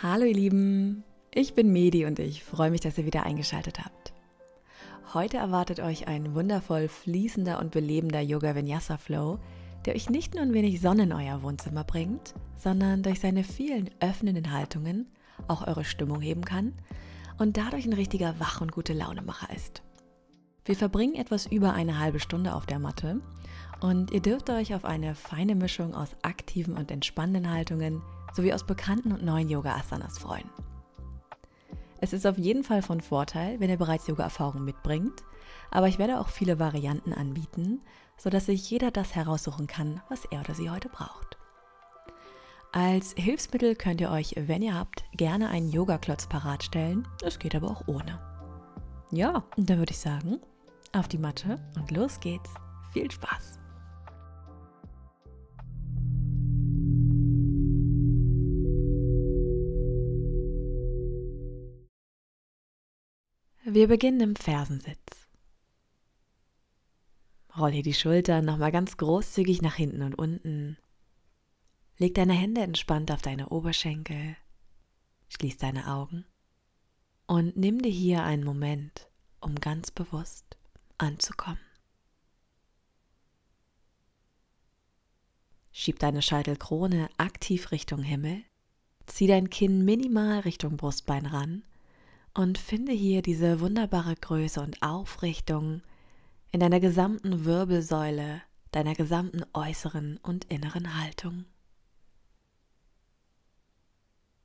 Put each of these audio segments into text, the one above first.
Hallo ihr Lieben, ich bin Medi und ich freue mich, dass ihr wieder eingeschaltet habt. Heute erwartet euch ein wundervoll fließender und belebender Yoga Vinyasa Flow, der euch nicht nur ein wenig Sonne in euer Wohnzimmer bringt, sondern durch seine vielen öffnenden Haltungen auch eure Stimmung heben kann und dadurch ein richtiger Wach- und gute Launemacher ist. Wir verbringen etwas über eine halbe Stunde auf der Matte und ihr dürft euch auf eine feine Mischung aus aktiven und entspannenden Haltungen sowie aus bekannten und neuen Yoga-Asanas freuen. Es ist auf jeden Fall von Vorteil, wenn ihr bereits yoga erfahrungen mitbringt, aber ich werde auch viele Varianten anbieten, sodass sich jeder das heraussuchen kann, was er oder sie heute braucht. Als Hilfsmittel könnt ihr euch, wenn ihr habt, gerne einen Yoga-Klotz parat stellen, es geht aber auch ohne. Ja, dann würde ich sagen, auf die Matte und los geht's. Viel Spaß! Wir beginnen im Fersensitz. Roll hier die Schultern nochmal ganz großzügig nach hinten und unten. Leg deine Hände entspannt auf deine Oberschenkel. Schließ deine Augen. Und nimm dir hier einen Moment, um ganz bewusst anzukommen. Schieb deine Scheitelkrone aktiv Richtung Himmel. Zieh dein Kinn minimal Richtung Brustbein ran und finde hier diese wunderbare Größe und Aufrichtung in deiner gesamten Wirbelsäule, deiner gesamten äußeren und inneren Haltung.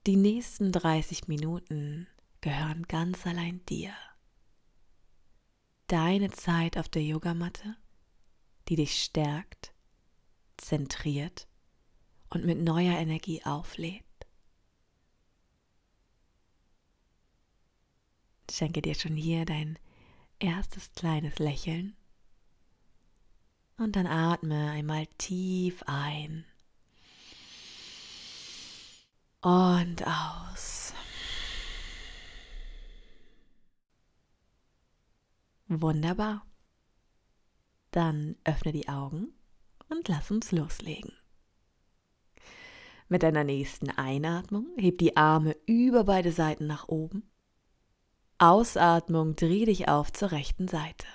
Die nächsten 30 Minuten gehören ganz allein dir. Deine Zeit auf der Yogamatte, die dich stärkt, zentriert und mit neuer Energie auflädt. schenke dir schon hier dein erstes kleines Lächeln. Und dann atme einmal tief ein und aus. Wunderbar. Dann öffne die Augen und lass uns loslegen. Mit deiner nächsten Einatmung heb die Arme über beide Seiten nach oben Ausatmung, dreh dich auf zur rechten Seite.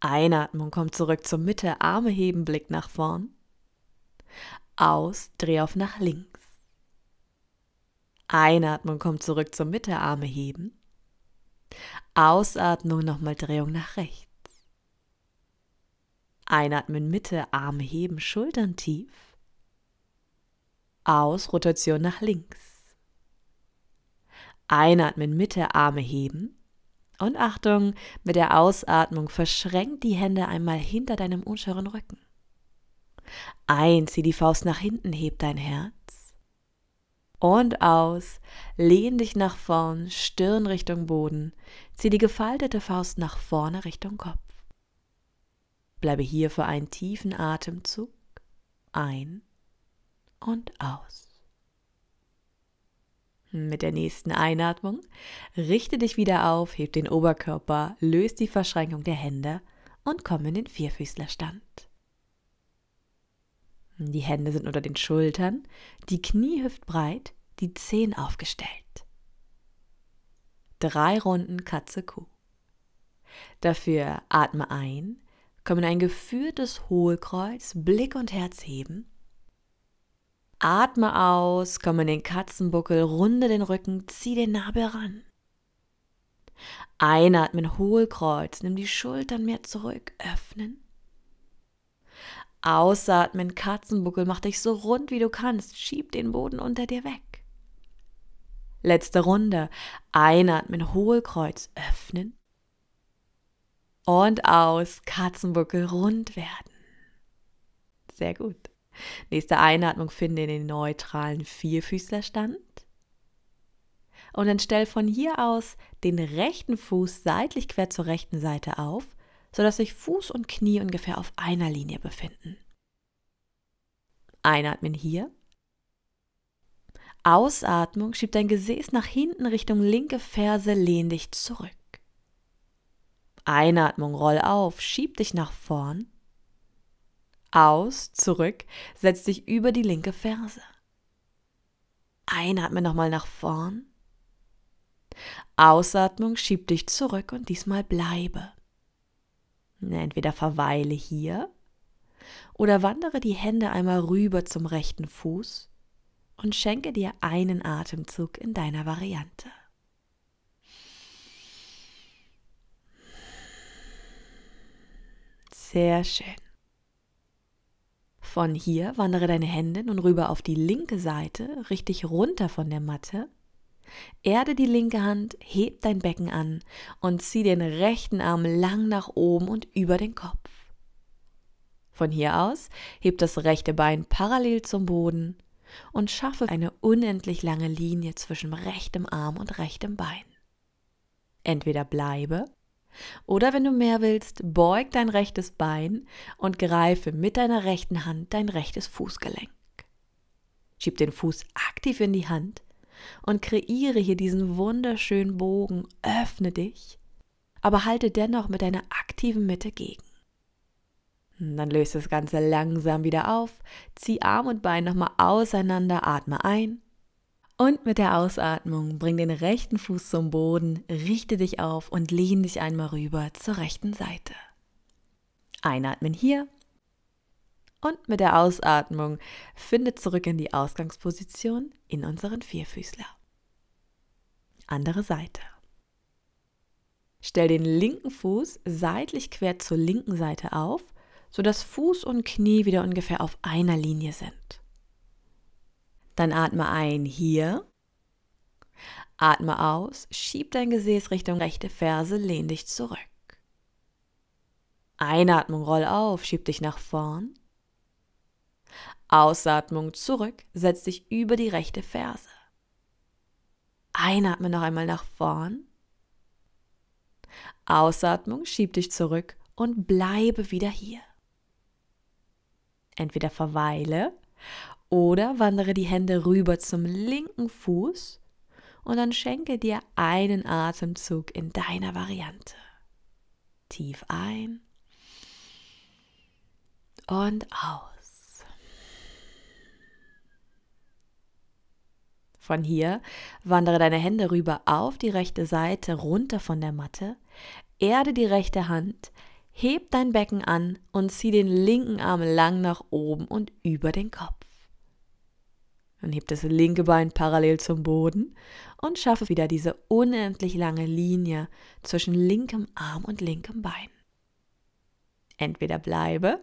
Einatmung, komm zurück zur Mitte, Arme heben, Blick nach vorn. Aus, dreh auf nach links. Einatmung, komm zurück zur Mitte, Arme heben. Ausatmung, nochmal Drehung nach rechts. Einatmen Mitte, Arme heben, Schultern tief. Aus, Rotation nach links. Einatmen Mitte Arme heben. Und Achtung, mit der Ausatmung verschränkt die Hände einmal hinter deinem unscheren Rücken. Ein, zieh die Faust nach hinten, heb dein Herz. Und aus, lehn dich nach vorn, Stirn Richtung Boden, zieh die gefaltete Faust nach vorne Richtung Kopf. Bleibe hier für einen tiefen Atemzug ein und aus. Mit der nächsten Einatmung richte dich wieder auf, heb den Oberkörper, löst die Verschränkung der Hände und komm in den Vierfüßlerstand. Die Hände sind unter den Schultern, die Knie hüftbreit, die Zehen aufgestellt. Drei Runden Katze-Kuh. Dafür atme ein, komm in ein geführtes Hohlkreuz, Blick und Herz heben Atme aus, komm in den Katzenbuckel, runde den Rücken, zieh den Nabel ran. Einatmen, Hohlkreuz, nimm die Schultern mehr zurück, öffnen. Ausatmen, Katzenbuckel, mach dich so rund wie du kannst, schieb den Boden unter dir weg. Letzte Runde, einatmen, Hohlkreuz, öffnen. Und aus, Katzenbuckel, rund werden. Sehr gut. Nächste Einatmung finde in den neutralen Vierfüßlerstand. Und dann stell von hier aus den rechten Fuß seitlich quer zur rechten Seite auf, sodass sich Fuß und Knie ungefähr auf einer Linie befinden. Einatmen hier. Ausatmung, schieb dein Gesäß nach hinten Richtung linke Ferse, lehn dich zurück. Einatmung, roll auf, schieb dich nach vorn aus, zurück, setz dich über die linke Ferse. Einatme nochmal nach vorn. Ausatmung, schieb dich zurück und diesmal bleibe. Entweder verweile hier oder wandere die Hände einmal rüber zum rechten Fuß und schenke dir einen Atemzug in deiner Variante. Sehr schön. Von hier wandere deine Hände nun rüber auf die linke Seite, richtig runter von der Matte. Erde die linke Hand, heb dein Becken an und zieh den rechten Arm lang nach oben und über den Kopf. Von hier aus heb das rechte Bein parallel zum Boden und schaffe eine unendlich lange Linie zwischen rechtem Arm und rechtem Bein. Entweder bleibe oder wenn du mehr willst, beug dein rechtes Bein und greife mit deiner rechten Hand dein rechtes Fußgelenk. Schieb den Fuß aktiv in die Hand und kreiere hier diesen wunderschönen Bogen, öffne dich, aber halte dennoch mit deiner aktiven Mitte gegen. Hm, dann löse das Ganze langsam wieder auf, zieh Arm und Bein nochmal auseinander, atme ein und mit der Ausatmung bring den rechten Fuß zum Boden, richte dich auf und lehn dich einmal rüber zur rechten Seite. Einatmen hier. Und mit der Ausatmung finde zurück in die Ausgangsposition in unseren Vierfüßler. Andere Seite. Stell den linken Fuß seitlich quer zur linken Seite auf, sodass Fuß und Knie wieder ungefähr auf einer Linie sind. Dann atme ein hier. Atme aus, schieb dein Gesäß Richtung rechte Ferse, lehn dich zurück. Einatmung, roll auf, schieb dich nach vorn. Ausatmung, zurück, setz dich über die rechte Ferse. Einatme noch einmal nach vorn. Ausatmung, schieb dich zurück und bleibe wieder hier. Entweder verweile oder wandere die Hände rüber zum linken Fuß und dann schenke dir einen Atemzug in deiner Variante. Tief ein und aus. Von hier wandere deine Hände rüber auf die rechte Seite runter von der Matte, erde die rechte Hand, heb dein Becken an und zieh den linken Arm lang nach oben und über den Kopf. Dann hebt das linke Bein parallel zum Boden und schaffe wieder diese unendlich lange Linie zwischen linkem Arm und linkem Bein. Entweder bleibe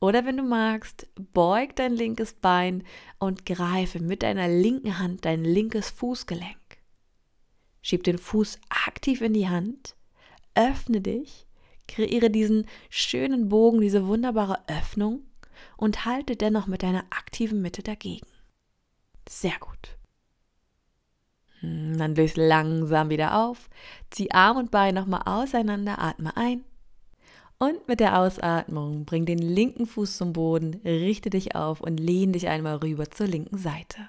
oder wenn du magst, beug dein linkes Bein und greife mit deiner linken Hand dein linkes Fußgelenk. Schieb den Fuß aktiv in die Hand, öffne dich, kreiere diesen schönen Bogen, diese wunderbare Öffnung und halte dennoch mit deiner aktiven Mitte dagegen. Sehr gut. Hm, dann löse langsam wieder auf, zieh Arm und Bein nochmal auseinander, atme ein. Und mit der Ausatmung bring den linken Fuß zum Boden, richte dich auf und lehn dich einmal rüber zur linken Seite.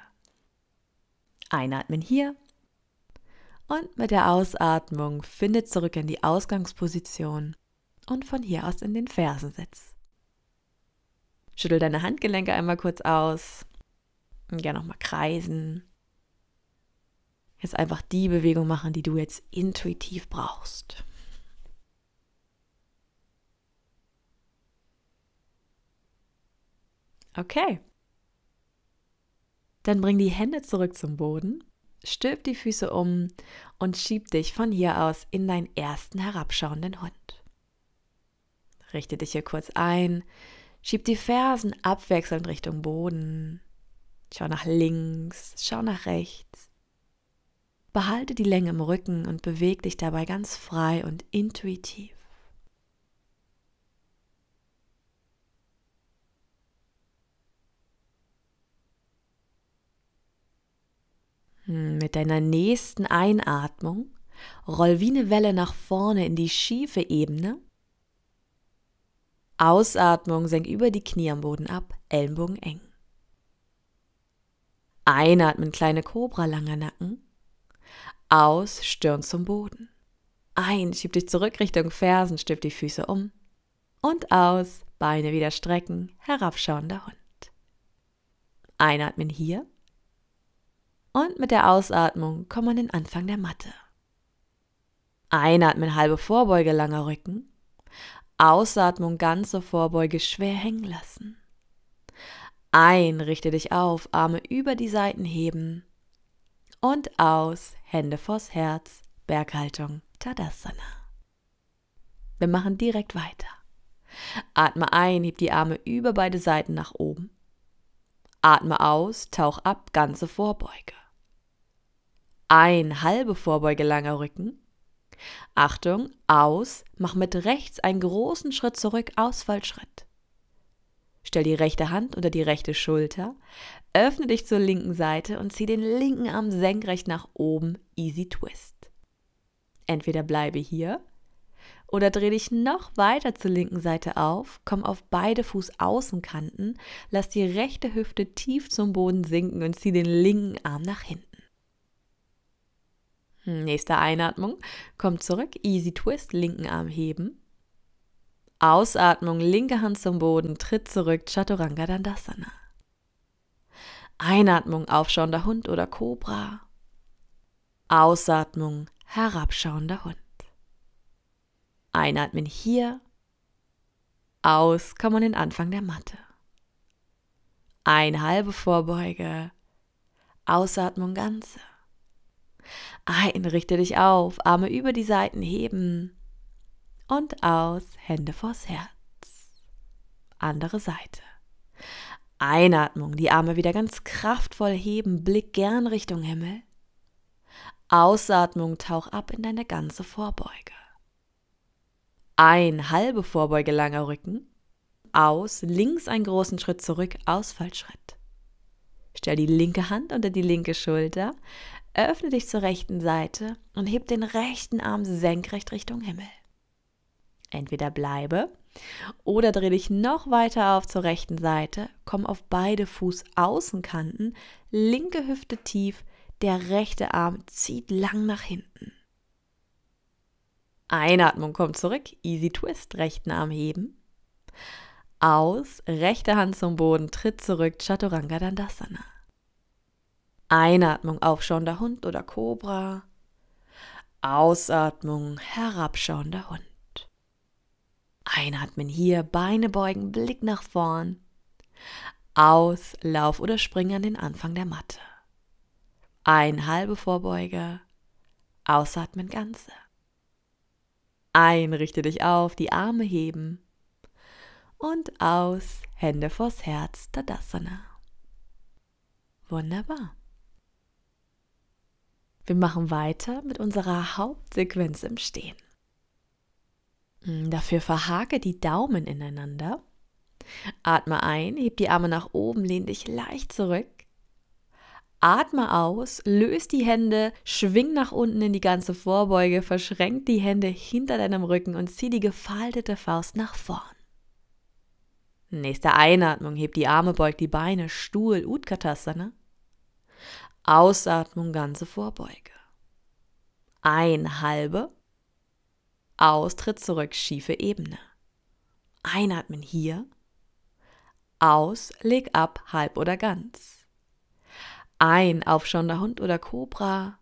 Einatmen hier. Und mit der Ausatmung finde zurück in die Ausgangsposition und von hier aus in den Fersensitz. Schüttel deine Handgelenke einmal kurz aus. Und gerne nochmal kreisen. Jetzt einfach die Bewegung machen, die du jetzt intuitiv brauchst. Okay. Dann bring die Hände zurück zum Boden, stülp die Füße um und schieb dich von hier aus in deinen ersten herabschauenden Hund. Richte dich hier kurz ein, schieb die Fersen abwechselnd Richtung Boden. Schau nach links, schau nach rechts. Behalte die Länge im Rücken und bewege dich dabei ganz frei und intuitiv. Hm, mit deiner nächsten Einatmung roll wie eine Welle nach vorne in die schiefe Ebene. Ausatmung senk über die Knie am Boden ab, Ellenbogen eng. Einatmen, kleine Kobra, langer Nacken. Aus, Stirn zum Boden. Ein, schieb dich zurück Richtung Fersen, stift die Füße um. Und aus, Beine wieder strecken, herabschauender Hund. Einatmen hier. Und mit der Ausatmung kommt an den Anfang der Matte. Einatmen halbe Vorbeuge, langer Rücken. Ausatmung ganze Vorbeuge schwer hängen lassen. Ein, richte dich auf, Arme über die Seiten heben. Und aus, Hände vors Herz, Berghaltung, Tadasana. Wir machen direkt weiter. Atme ein, heb die Arme über beide Seiten nach oben. Atme aus, tauch ab, ganze Vorbeuge. Ein, halbe Vorbeuge, langer Rücken. Achtung, aus, mach mit rechts einen großen Schritt zurück, Ausfallschritt. Stell die rechte Hand unter die rechte Schulter, öffne dich zur linken Seite und zieh den linken Arm senkrecht nach oben, easy twist. Entweder bleibe hier oder dreh dich noch weiter zur linken Seite auf, komm auf beide Fußaußenkanten, lass die rechte Hüfte tief zum Boden sinken und zieh den linken Arm nach hinten. Hm, nächste Einatmung, komm zurück, easy twist, linken Arm heben. Ausatmung, linke Hand zum Boden, Tritt zurück, Chaturanga Dandasana. Einatmung, aufschauender Hund oder Kobra. Ausatmung, herabschauender Hund. Einatmen hier. Aus, komm an den Anfang der Matte. Ein halbe Vorbeuge. Ausatmung ganze. Ein, richte dich auf, Arme über die Seiten heben und aus, Hände vors Herz. Andere Seite. Einatmung, die Arme wieder ganz kraftvoll heben, Blick gern Richtung Himmel. Ausatmung, tauch ab in deine ganze Vorbeuge. Ein, halbe Vorbeuge langer Rücken. Aus, links einen großen Schritt zurück, Ausfallschritt. Stell die linke Hand unter die linke Schulter, öffne dich zur rechten Seite und heb den rechten Arm senkrecht Richtung Himmel. Entweder bleibe oder drehe dich noch weiter auf zur rechten Seite, komm auf beide Fußaußenkanten, linke Hüfte tief, der rechte Arm zieht lang nach hinten. Einatmung, kommt zurück, easy twist, rechten Arm heben. Aus, rechte Hand zum Boden, tritt zurück, Chaturanga Dandasana. Einatmung, aufschauender Hund oder Cobra. Ausatmung, herabschauender Hund. Einatmen hier, Beine beugen, Blick nach vorn. Aus, lauf oder spring an den Anfang der Matte. Ein halbe Vorbeuge. Ausatmen ganze. Ein, richte dich auf, die Arme heben. Und aus, Hände vors Herz, Tadasana. Wunderbar. Wir machen weiter mit unserer Hauptsequenz im Stehen. Hm, dafür verhake die Daumen ineinander. Atme ein, heb die Arme nach oben, lehn dich leicht zurück. Atme aus, löst die Hände, schwing nach unten in die ganze Vorbeuge, verschränk die Hände hinter deinem Rücken und zieh die gefaltete Faust nach vorn. Nächste Einatmung, heb die Arme, beug die Beine, Stuhl, Utkatasana. Ausatmung, ganze Vorbeuge. Ein halbe, Austritt zurück, schiefe Ebene. Einatmen hier. Aus, leg ab, halb oder ganz. Ein, aufschauender Hund oder Kobra.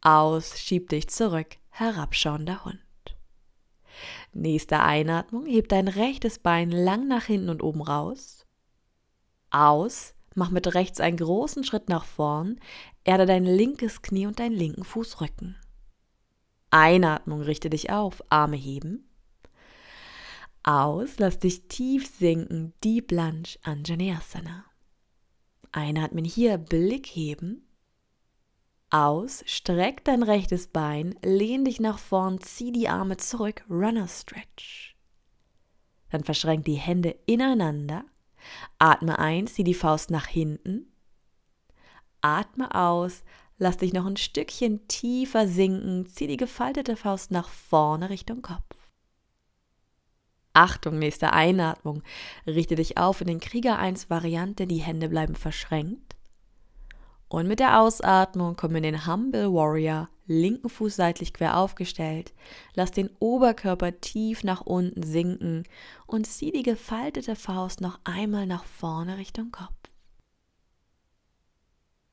Aus, schieb dich zurück, herabschauender Hund. Nächste Einatmung, heb dein rechtes Bein lang nach hinten und oben raus. Aus, mach mit rechts einen großen Schritt nach vorn, erde dein linkes Knie und deinen linken Fußrücken. Einatmung, richte dich auf, Arme heben. Aus, lass dich tief sinken, Deep Lunge, Anjaneyasana. Einatmen hier, Blick heben. Aus, streck dein rechtes Bein, lehn dich nach vorn, zieh die Arme zurück, Runner Stretch. Dann verschränk die Hände ineinander, atme ein, zieh die Faust nach hinten. Atme aus, Lass dich noch ein Stückchen tiefer sinken, zieh die gefaltete Faust nach vorne Richtung Kopf. Achtung, nächste Einatmung. Richte dich auf in den Krieger 1 Variante, die Hände bleiben verschränkt. Und mit der Ausatmung komm in den Humble Warrior, linken Fuß seitlich quer aufgestellt. Lass den Oberkörper tief nach unten sinken und zieh die gefaltete Faust noch einmal nach vorne Richtung Kopf.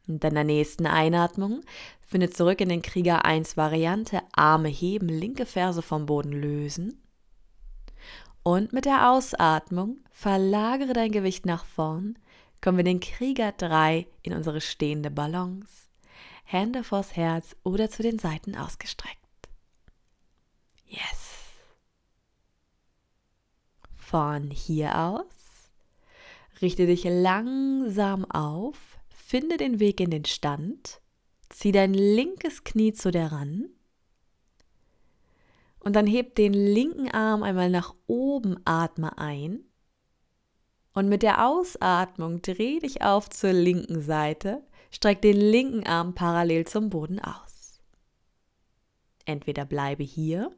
Und deiner nächsten Einatmung finde zurück in den Krieger 1 Variante, Arme heben, linke Ferse vom Boden lösen. Und mit der Ausatmung verlagere dein Gewicht nach vorn, kommen wir den Krieger 3 in unsere stehende Balance. Hände vors Herz oder zu den Seiten ausgestreckt. Yes. Von hier aus richte dich langsam auf Finde den Weg in den Stand, zieh dein linkes Knie zu dir ran und dann heb den linken Arm einmal nach oben, atme ein und mit der Ausatmung dreh dich auf zur linken Seite, streck den linken Arm parallel zum Boden aus. Entweder bleibe hier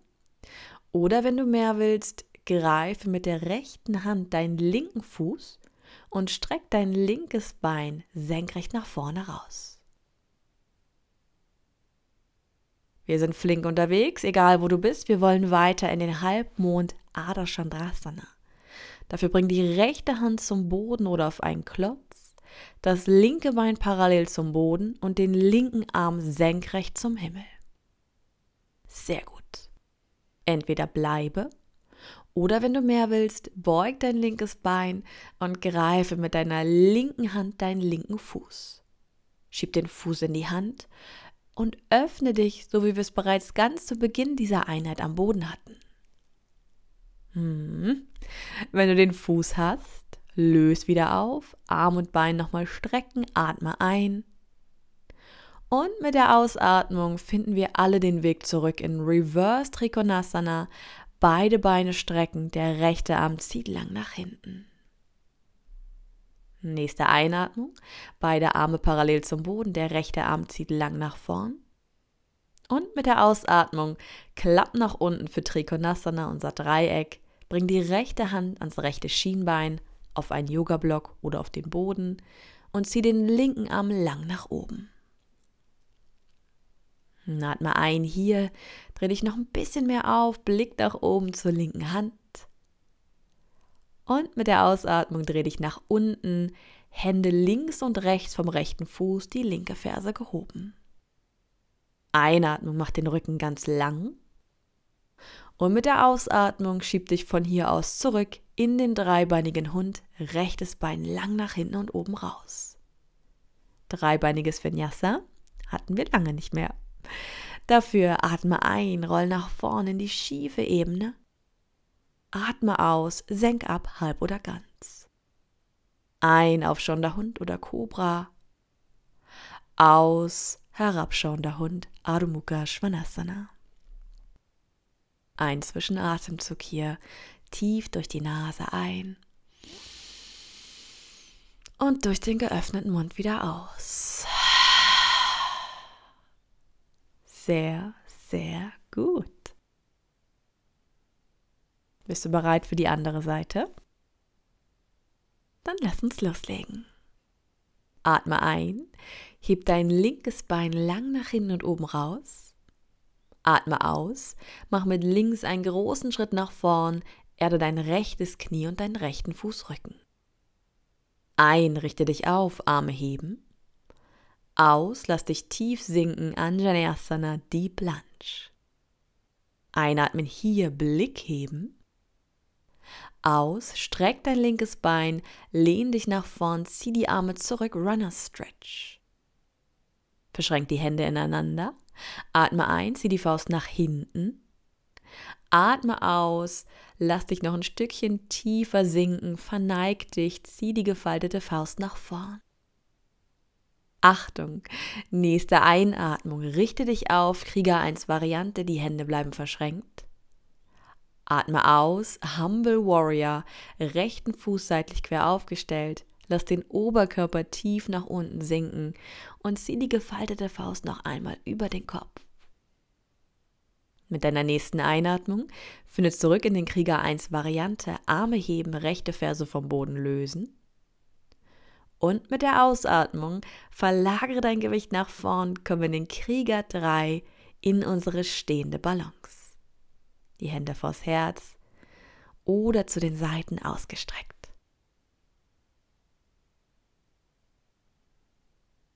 oder wenn du mehr willst, greife mit der rechten Hand deinen linken Fuß und streck dein linkes Bein senkrecht nach vorne raus. Wir sind flink unterwegs, egal wo du bist, wir wollen weiter in den Halbmond Adarshandrasana. Dafür bring die rechte Hand zum Boden oder auf einen Klotz, das linke Bein parallel zum Boden und den linken Arm senkrecht zum Himmel. Sehr gut. Entweder bleibe oder wenn du mehr willst, beug dein linkes Bein und greife mit deiner linken Hand deinen linken Fuß. Schieb den Fuß in die Hand und öffne dich, so wie wir es bereits ganz zu Beginn dieser Einheit am Boden hatten. Hm. Wenn du den Fuß hast, löse wieder auf, Arm und Bein nochmal strecken, atme ein. Und mit der Ausatmung finden wir alle den Weg zurück in Reverse Trikonasana, Beide Beine strecken, der rechte Arm zieht lang nach hinten. Nächste Einatmung. Beide Arme parallel zum Boden, der rechte Arm zieht lang nach vorn. Und mit der Ausatmung klapp nach unten für Trikonasana, unser Dreieck. Bring die rechte Hand ans rechte Schienbein, auf einen Yoga-Block oder auf den Boden und zieh den linken Arm lang nach oben. Atme ein hier, dreh dich noch ein bisschen mehr auf, Blick nach oben zur linken Hand. Und mit der Ausatmung dreh dich nach unten, Hände links und rechts vom rechten Fuß, die linke Ferse gehoben. Einatmung macht den Rücken ganz lang. Und mit der Ausatmung schieb dich von hier aus zurück in den dreibeinigen Hund, rechtes Bein lang nach hinten und oben raus. Dreibeiniges Vinyasa hatten wir lange nicht mehr. Dafür atme ein, roll nach vorne in die schiefe Ebene. Atme aus, senk ab, halb oder ganz. Ein aufschauender Hund oder Kobra. Aus, herabschauender Hund, Adho Svanasana. Ein Zwischenatemzug hier, tief durch die Nase ein und durch den geöffneten Mund wieder aus sehr, sehr gut. Bist du bereit für die andere Seite? Dann lass uns loslegen. Atme ein, heb dein linkes Bein lang nach hinten und oben raus. Atme aus, mach mit links einen großen Schritt nach vorn, erde dein rechtes Knie und deinen rechten Fußrücken. Ein, richte dich auf, Arme heben aus, lass dich tief sinken, Anjaneyasana, Deep Lunge. Einatmen, hier Blick heben. Aus, streck dein linkes Bein, lehn dich nach vorn, zieh die Arme zurück, Runner Stretch. Verschränk die Hände ineinander. Atme ein, zieh die Faust nach hinten. Atme aus, lass dich noch ein Stückchen tiefer sinken, verneig dich, zieh die gefaltete Faust nach vorn. Achtung, nächste Einatmung, richte dich auf, Krieger 1 Variante, die Hände bleiben verschränkt. Atme aus, Humble Warrior, rechten Fuß seitlich quer aufgestellt, lass den Oberkörper tief nach unten sinken und zieh die gefaltete Faust noch einmal über den Kopf. Mit deiner nächsten Einatmung findest zurück in den Krieger 1 Variante, Arme heben, rechte Ferse vom Boden lösen und mit der Ausatmung verlagere dein Gewicht nach vorn, kommen wir in den Krieger 3 in unsere stehende Balance. Die Hände vors Herz oder zu den Seiten ausgestreckt.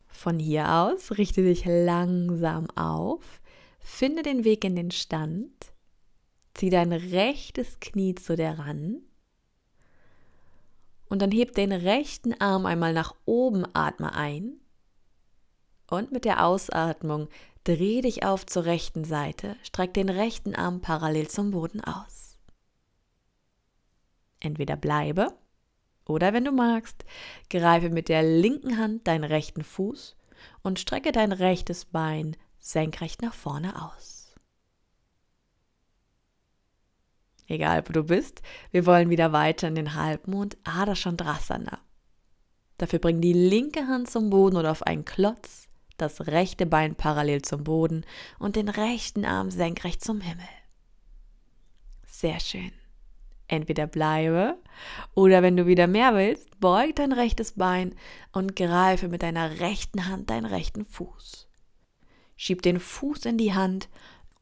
Von hier aus richte dich langsam auf, finde den Weg in den Stand, zieh dein rechtes Knie zu der Rand. Und dann heb den rechten Arm einmal nach oben, atme ein. Und mit der Ausatmung dreh dich auf zur rechten Seite, streck den rechten Arm parallel zum Boden aus. Entweder bleibe oder wenn du magst, greife mit der linken Hand deinen rechten Fuß und strecke dein rechtes Bein senkrecht nach vorne aus. egal wo du bist. Wir wollen wieder weiter in den Halbmond Adha ah, Chandrasana. Dafür bring die linke Hand zum Boden oder auf einen Klotz, das rechte Bein parallel zum Boden und den rechten Arm senkrecht zum Himmel. Sehr schön. Entweder bleibe oder wenn du wieder mehr willst, beug dein rechtes Bein und greife mit deiner rechten Hand deinen rechten Fuß. Schieb den Fuß in die Hand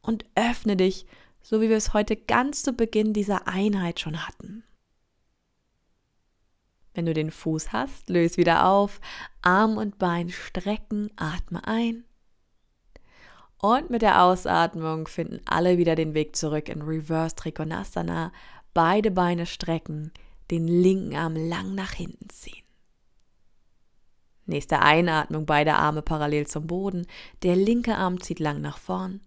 und öffne dich so wie wir es heute ganz zu Beginn dieser Einheit schon hatten. Wenn du den Fuß hast, löse wieder auf, Arm und Bein strecken, atme ein. Und mit der Ausatmung finden alle wieder den Weg zurück in Reverse Trikonasana. Beide Beine strecken, den linken Arm lang nach hinten ziehen. Nächste Einatmung, beide Arme parallel zum Boden. Der linke Arm zieht lang nach vorn.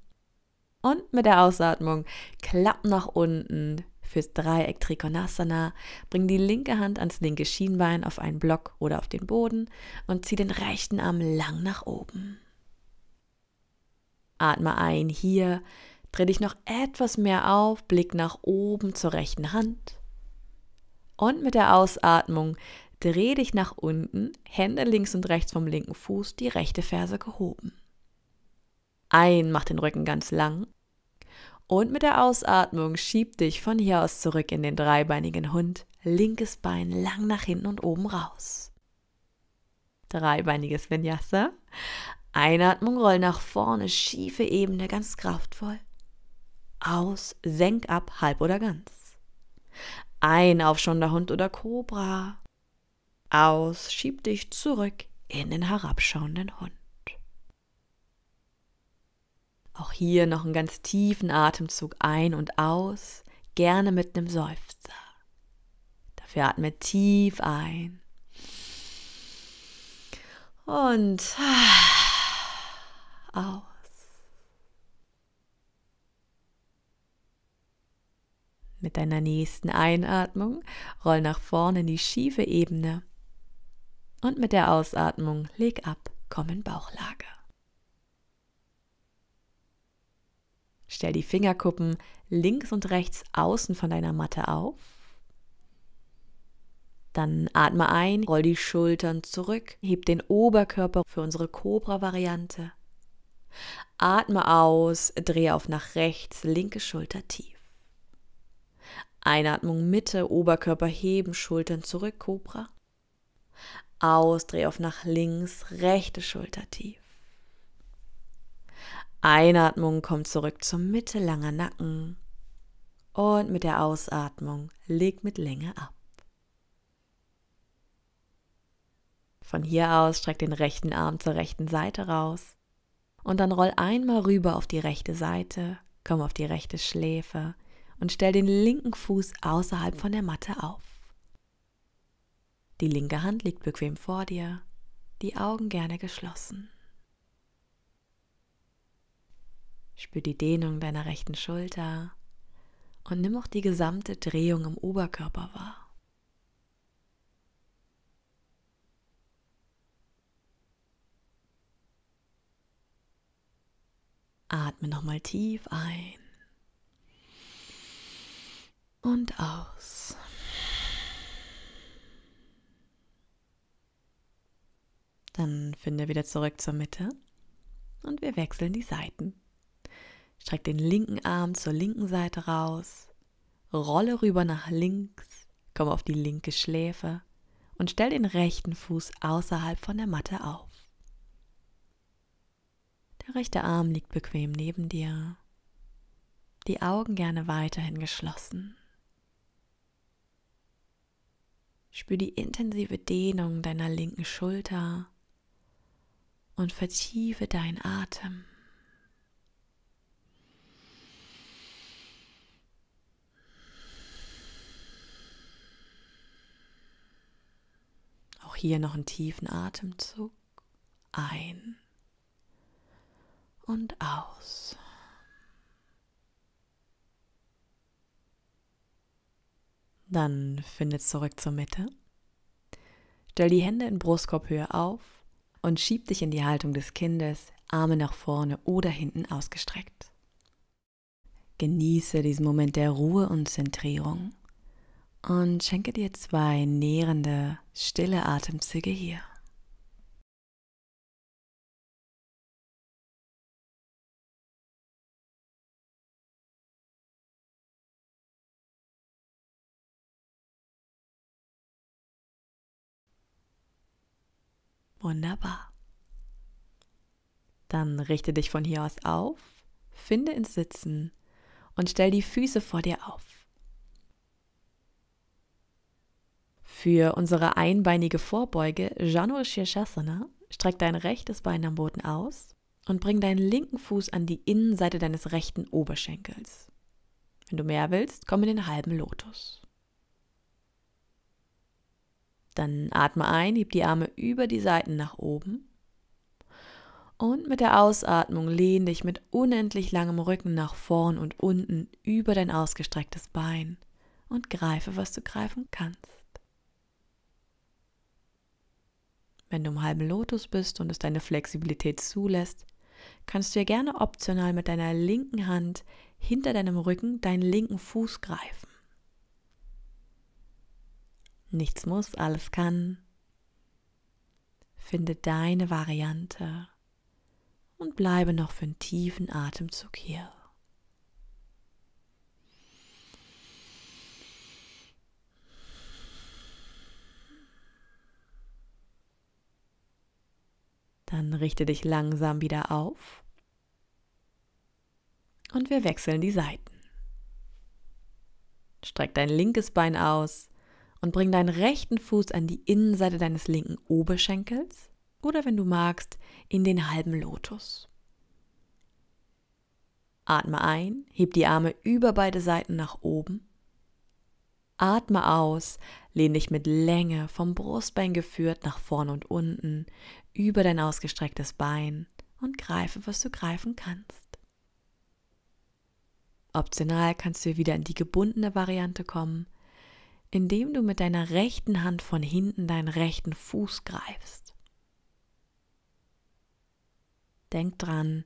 Und mit der Ausatmung klapp nach unten fürs Dreieck Trikonasana. Bring die linke Hand ans linke Schienbein auf einen Block oder auf den Boden und zieh den rechten Arm lang nach oben. Atme ein hier, dreh dich noch etwas mehr auf, blick nach oben zur rechten Hand. Und mit der Ausatmung dreh dich nach unten, Hände links und rechts vom linken Fuß, die rechte Ferse gehoben. Ein, mach den Rücken ganz lang. Und mit der Ausatmung schieb dich von hier aus zurück in den dreibeinigen Hund. Linkes Bein lang nach hinten und oben raus. Dreibeiniges Vinyasa. Einatmung, roll nach vorne, schiefe Ebene, ganz kraftvoll. Aus, senk ab, halb oder ganz. Ein, aufschauender Hund oder Cobra. Aus, schieb dich zurück in den herabschauenden Hund. Auch hier noch einen ganz tiefen Atemzug ein und aus, gerne mit einem Seufzer. Dafür atme tief ein. Und aus. Mit deiner nächsten Einatmung roll nach vorne in die schiefe Ebene. Und mit der Ausatmung leg ab, komm in Bauchlage. Stell die Fingerkuppen links und rechts außen von deiner Matte auf. Dann atme ein, roll die Schultern zurück, heb den Oberkörper für unsere Cobra-Variante. Atme aus, drehe auf nach rechts, linke Schulter tief. Einatmung Mitte, Oberkörper heben, Schultern zurück, Cobra. Aus, drehe auf nach links, rechte Schulter tief. Einatmung kommt zurück zum mittellanger Nacken und mit der Ausatmung leg mit Länge ab. Von hier aus streck den rechten Arm zur rechten Seite raus und dann roll einmal rüber auf die rechte Seite, komm auf die rechte Schläfe und stell den linken Fuß außerhalb von der Matte auf. Die linke Hand liegt bequem vor dir, die Augen gerne geschlossen. Spür die Dehnung deiner rechten Schulter und nimm auch die gesamte Drehung im Oberkörper wahr. Atme nochmal tief ein und aus. Dann finde wieder zurück zur Mitte und wir wechseln die Seiten. Streck den linken Arm zur linken Seite raus, rolle rüber nach links, komm auf die linke Schläfe und stell den rechten Fuß außerhalb von der Matte auf. Der rechte Arm liegt bequem neben dir, die Augen gerne weiterhin geschlossen. Spür die intensive Dehnung deiner linken Schulter und vertiefe deinen Atem. hier noch einen tiefen Atemzug ein und aus. Dann finde zurück zur Mitte. Stell die Hände in Brustkorbhöhe auf und schieb dich in die Haltung des Kindes, Arme nach vorne oder hinten ausgestreckt. Genieße diesen Moment der Ruhe und Zentrierung und schenke dir zwei nährende, stille Atemzüge hier. Wunderbar. Dann richte dich von hier aus auf, finde ins Sitzen und stell die Füße vor dir auf. Für unsere einbeinige Vorbeuge Janu Shirshasana streck dein rechtes Bein am Boden aus und bring deinen linken Fuß an die Innenseite deines rechten Oberschenkels. Wenn du mehr willst, komm in den halben Lotus. Dann atme ein, heb die Arme über die Seiten nach oben. Und mit der Ausatmung lehn dich mit unendlich langem Rücken nach vorn und unten über dein ausgestrecktes Bein und greife, was du greifen kannst. Wenn du im halben Lotus bist und es deine Flexibilität zulässt, kannst du ja gerne optional mit deiner linken Hand hinter deinem Rücken deinen linken Fuß greifen. Nichts muss, alles kann. Finde deine Variante und bleibe noch für einen tiefen Atemzug hier. Dann richte dich langsam wieder auf und wir wechseln die Seiten. Streck dein linkes Bein aus und bring deinen rechten Fuß an die Innenseite deines linken Oberschenkels oder wenn du magst, in den halben Lotus. Atme ein, heb die Arme über beide Seiten nach oben. Atme aus, lehn dich mit Länge vom Brustbein geführt nach vorn und unten über dein ausgestrecktes Bein und greife, was du greifen kannst. Optional kannst du wieder in die gebundene Variante kommen, indem du mit deiner rechten Hand von hinten deinen rechten Fuß greifst. Denk dran,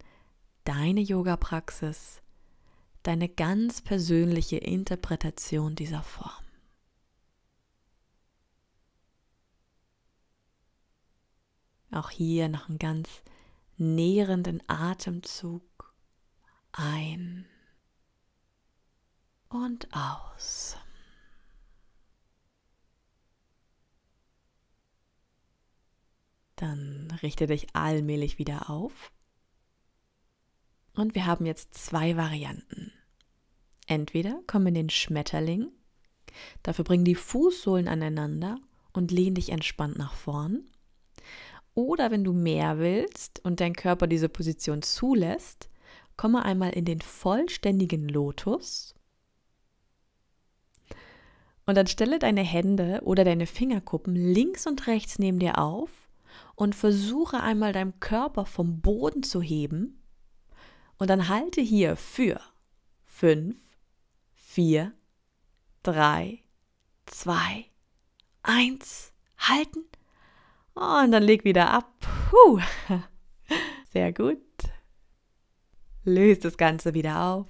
deine Yoga-Praxis, deine ganz persönliche Interpretation dieser Form. Auch hier noch einen ganz nährenden Atemzug ein und aus. Dann richte dich allmählich wieder auf. Und wir haben jetzt zwei Varianten. Entweder komm in den Schmetterling, dafür bring die Fußsohlen aneinander und lehn dich entspannt nach vorn. Oder wenn du mehr willst und dein Körper diese Position zulässt, komme einmal in den vollständigen Lotus. Und dann stelle deine Hände oder deine Fingerkuppen links und rechts neben dir auf und versuche einmal deinem Körper vom Boden zu heben. Und dann halte hier für 5, 4, 3, 2, 1. Halten. Oh, und dann leg wieder ab. Puh. Sehr gut. Löst das Ganze wieder auf.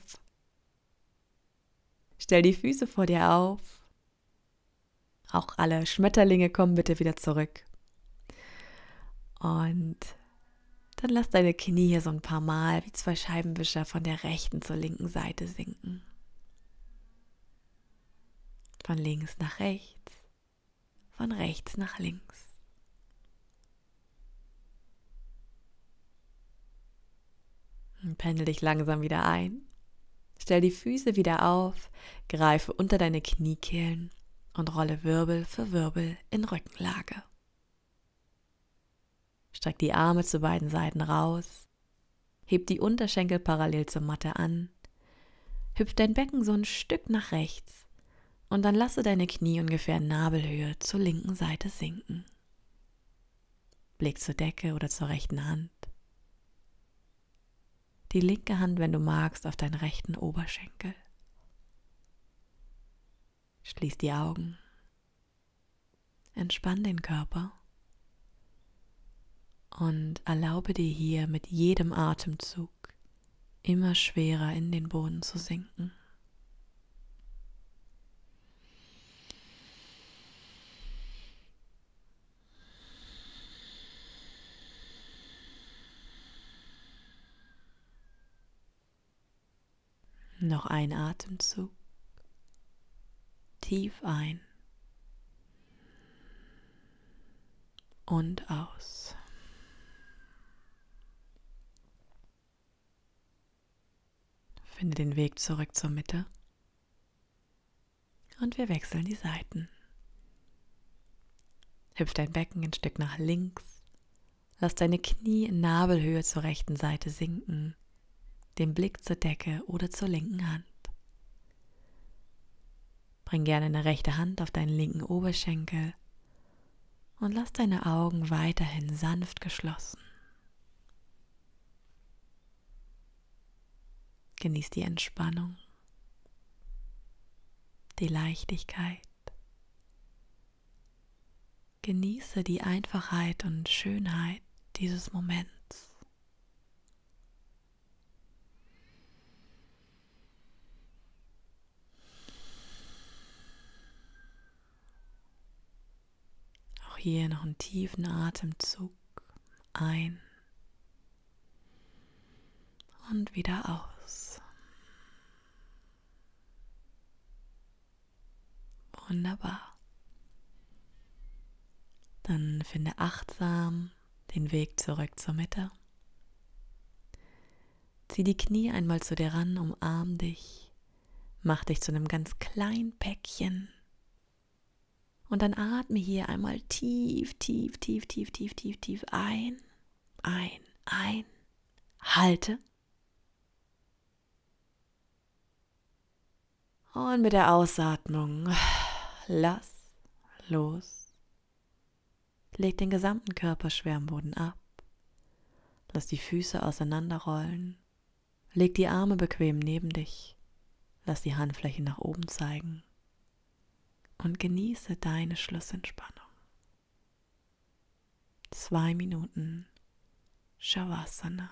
Stell die Füße vor dir auf. Auch alle Schmetterlinge kommen bitte wieder zurück. Und dann lass deine Knie hier so ein paar Mal wie zwei Scheibenwischer von der rechten zur linken Seite sinken. Von links nach rechts, von rechts nach links. Und pendel dich langsam wieder ein. Stell die Füße wieder auf, greife unter deine Kniekehlen und rolle Wirbel für Wirbel in Rückenlage. Streck die Arme zu beiden Seiten raus, heb die Unterschenkel parallel zur Matte an, hüpf dein Becken so ein Stück nach rechts und dann lasse deine Knie ungefähr Nabelhöhe zur linken Seite sinken. Blick zur Decke oder zur rechten Hand die linke Hand, wenn du magst, auf deinen rechten Oberschenkel. Schließ die Augen. Entspann den Körper und erlaube dir hier mit jedem Atemzug immer schwerer in den Boden zu sinken. Noch ein Atemzug. Tief ein. Und aus. Finde den Weg zurück zur Mitte. Und wir wechseln die Seiten. Hüpf dein Becken ein Stück nach links. Lass deine Knie in Nabelhöhe zur rechten Seite sinken den Blick zur Decke oder zur linken Hand. Bring gerne eine rechte Hand auf deinen linken Oberschenkel und lass deine Augen weiterhin sanft geschlossen. Genieß die Entspannung, die Leichtigkeit. Genieße die Einfachheit und Schönheit dieses Moments. hier noch einen tiefen Atemzug ein und wieder aus. Wunderbar. Dann finde achtsam den Weg zurück zur Mitte. Zieh die Knie einmal zu dir ran, umarm dich, mach dich zu einem ganz kleinen Päckchen und dann atme hier einmal tief, tief, tief, tief, tief, tief, tief ein, ein, ein. Halte. Und mit der Ausatmung lass los. Leg den gesamten Körper schwer am Boden ab. Lass die Füße auseinanderrollen. Leg die Arme bequem neben dich. Lass die Handflächen nach oben zeigen und genieße deine Schlussentspannung. Zwei Minuten Shavasana.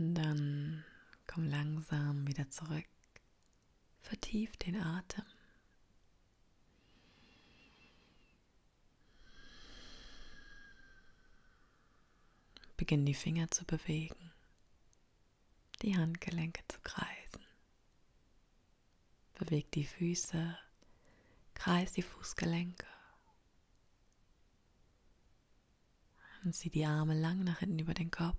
Dann komm langsam wieder zurück. Vertief den Atem. Beginn die Finger zu bewegen, die Handgelenke zu kreisen. Beweg die Füße, kreis die Fußgelenke. Und zieh die Arme lang nach hinten über den Kopf.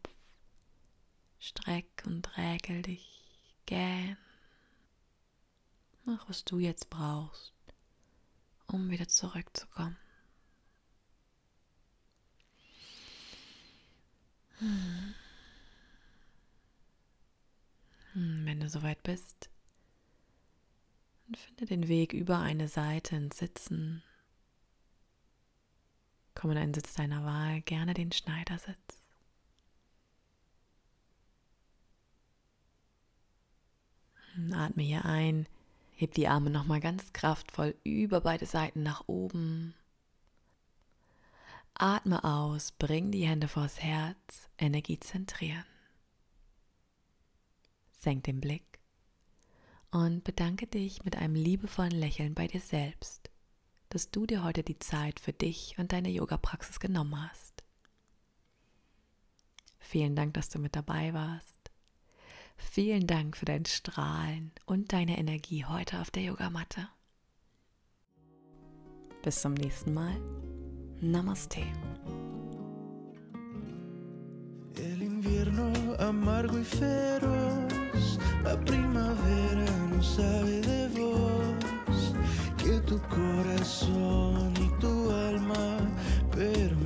Streck und räkel dich, gähn. Mach, was du jetzt brauchst, um wieder zurückzukommen. Hm. Hm, wenn du soweit bist, dann finde den Weg über eine Seite ins Sitzen. Komm in einen Sitz deiner Wahl, gerne den Schneidersitz. Atme hier ein, heb die Arme nochmal ganz kraftvoll über beide Seiten nach oben. Atme aus, bring die Hände vors Herz, Energie zentrieren. Senk den Blick und bedanke dich mit einem liebevollen Lächeln bei dir selbst, dass du dir heute die Zeit für dich und deine Yoga-Praxis genommen hast. Vielen Dank, dass du mit dabei warst. Vielen Dank für dein Strahlen und deine Energie heute auf der Yogamatte. Bis zum nächsten Mal. Namaste. El invierno amargo y feroz, la primavera no sabe de vos, que tu corazón y tu alma, pero